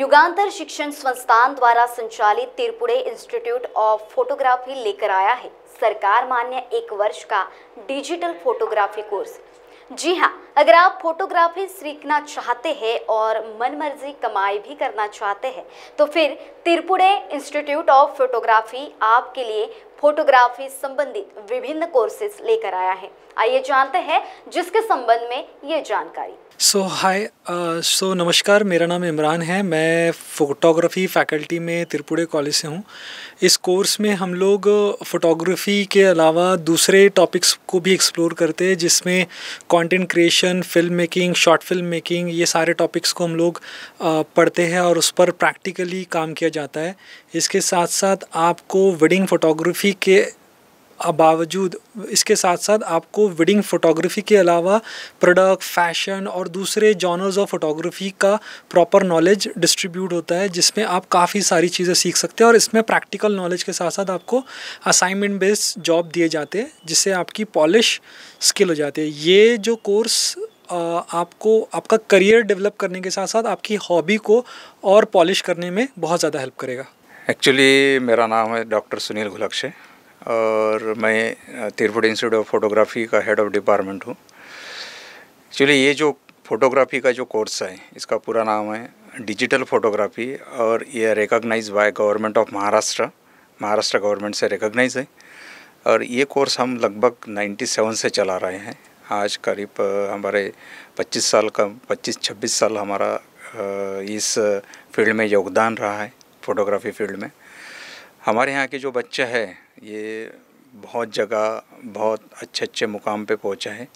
युगांतर शिक्षण संस्थान द्वारा संचालित तिरपुड़े इंस्टीट्यूट ऑफ फोटोग्राफी लेकर आया है सरकार मान्य एक वर्ष का डिजिटल फोटोग्राफी कोर्स जी हाँ अगर आप फोटोग्राफी सीखना चाहते हैं और मनमर्जी कमाई भी करना चाहते हैं तो फिर तिरपुड़े इंस्टीट्यूट ऑफ फोटोग्राफी आपके लिए फोटोग्राफी संबंधित विभिन्न कोर्सेज लेकर आया है आइए जानते हैं जिसके संबंध में ये जानकारी सो हाय सो नमस्कार मेरा नाम इमरान है मैं फोटोग्राफी फैकल्टी में त्रिपुरे कॉलेज से हूँ इस कोर्स में हम लोग uh, फोटोग्राफी के अलावा दूसरे टॉपिक्स को भी एक्सप्लोर करते हैं जिसमें content creation film making short film making ये सारे टॉपिक्स को हम लोग uh, पढ़ते हैं और उस पर प्रैक्टिकली काम किया जाता है इसके साथ साथ आपको वेडिंग फोटोग्राफी फोटोग्राफी के बावजूद इसके साथ साथ आपको वेडिंग फ़ोटोग्राफी के अलावा प्रोडक्ट फैशन और दूसरे जॉनर्स ऑफ फोटोग्राफी का प्रॉपर नॉलेज डिस्ट्रीब्यूट होता है जिसमें आप काफ़ी सारी चीज़ें सीख सकते हैं और इसमें प्रैक्टिकल नॉलेज के साथ साथ आपको असाइनमेंट बेस्ड जॉब दिए जाते हैं जिससे आपकी पॉलिश स्किल हो जाती है ये जो कोर्स आपको आपका करियर डेवलप करने के साथ साथ आपकी हॉबी को और पॉलिश करने में बहुत ज़्यादा हेल्प करेगा एक्चुअली मेरा नाम है डॉक्टर सुनील घुलक्षे और मैं तिरपुर इंस्टीट्यूट ऑफ फोटोग्राफी का हेड ऑफ डिपार्टमेंट हूँ एक्चुअली ये जो फोटोग्राफी का जो कोर्स है इसका पूरा नाम है डिजिटल फोटोग्राफी और ये recognise by government of Maharashtra Maharashtra government से रिकॉग्नाइज है और ये कोर्स हम लगभग 97 से चला रहे हैं आज करीब हमारे 25 साल का 25-26 साल हमारा इस फील्ड में योगदान रहा है फ़ोटोग्राफ़ी फील्ड में हमारे यहाँ के जो बच्चा है ये बहुत जगह बहुत अच्छे अच्छे मुकाम पे पहुँचा है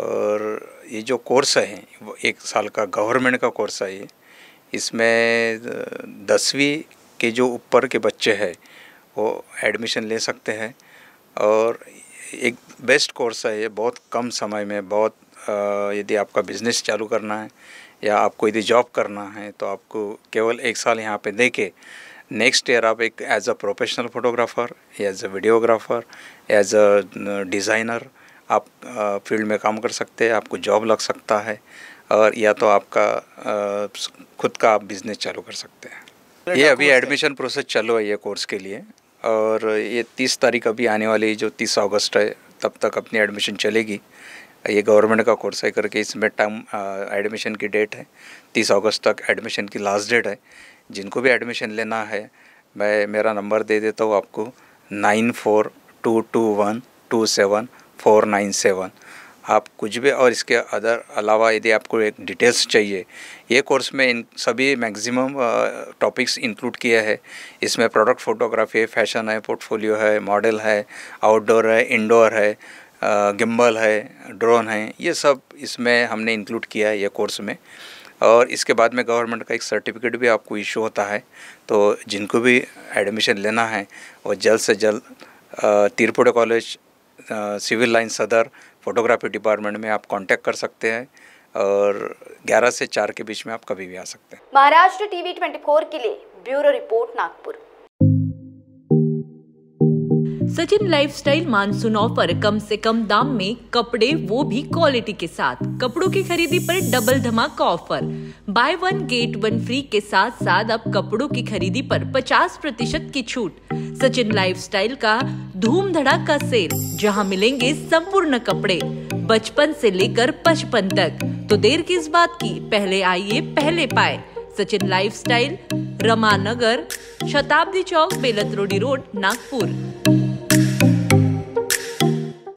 और ये जो कोर्स है वो एक साल का गवर्नमेंट का कोर्स है ये इसमें दसवीं के जो ऊपर के बच्चे हैं वो एडमिशन ले सकते हैं और एक बेस्ट कोर्स है ये बहुत कम समय में बहुत यदि आपका बिज़नेस चालू करना है या आपको यदि जॉब करना है तो आपको केवल एक साल यहाँ पे दे के नेक्स्ट ईयर आप एक as a professional photographer as a videographer as a designer आप फील्ड में काम कर सकते हैं आपको जॉब लग सकता है और या तो आपका खुद का आप बिज़नेस चालू कर सकते हैं ये अभी एडमिशन प्रोसेस चालू है ये कोर्स के लिए और ये तीस तारीख अभी आने वाली जो तीस अगस्त है तब तक अपनी एडमिशन चलेगी ये गवर्नमेंट का कोर्स है करके इसमें टाइम एडमिशन की डेट है तीस अगस्त तक एडमिशन की लास्ट डेट है जिनको भी एडमिशन लेना है मैं मेरा नंबर दे देता हूँ आपको nine four two two one two seven four nine seven आप कुछ भी और इसके अदर अलावा यदि आपको एक डिटेल्स चाहिए ये कोर्स में इन सभी मैक्सिमम टॉपिक्स इंक्लूड किया है इसमें प्रोडक्ट फोटोग्राफी है फैशन है पोर्टफोलियो है मॉडल है आउटडोर है इंडोर है गिम्बल है ड्रोन है ये सब इसमें हमने इंक्लूड किया है ये कोर्स में और इसके बाद में गवर्नमेंट का एक सर्टिफिकेट भी आपको इशू होता है तो जिनको भी एडमिशन लेना है वो जल्द से जल्द Tirpuda college civil line Sadar photography department में आप कांटेक्ट कर सकते हैं और 11 से 4 के बीच में आप कभी भी आ सकते हैं महाराष्ट्र टीवी 24 के लिए bureau report Nagpur Sachin lifestyle monsoon offer कम से कम दाम में कपड़े वो भी क्वालिटी के साथ कपड़ों की खरीदी पर डबल धमाका offer buy one get one free के साथ साथ अब कपड़ों की खरीदी पर 50 प्रतिशत की छूट सचिन लाइफस्टाइल का धूम का सेल जहां मिलेंगे संपूर्ण कपड़े बचपन से लेकर पचपन तक तो देर किस बात की पहले आइए पहले पाए सचिन लाइफस्टाइल रमानगर शताब्दी चौक बेलत रोडी रोड नागपुर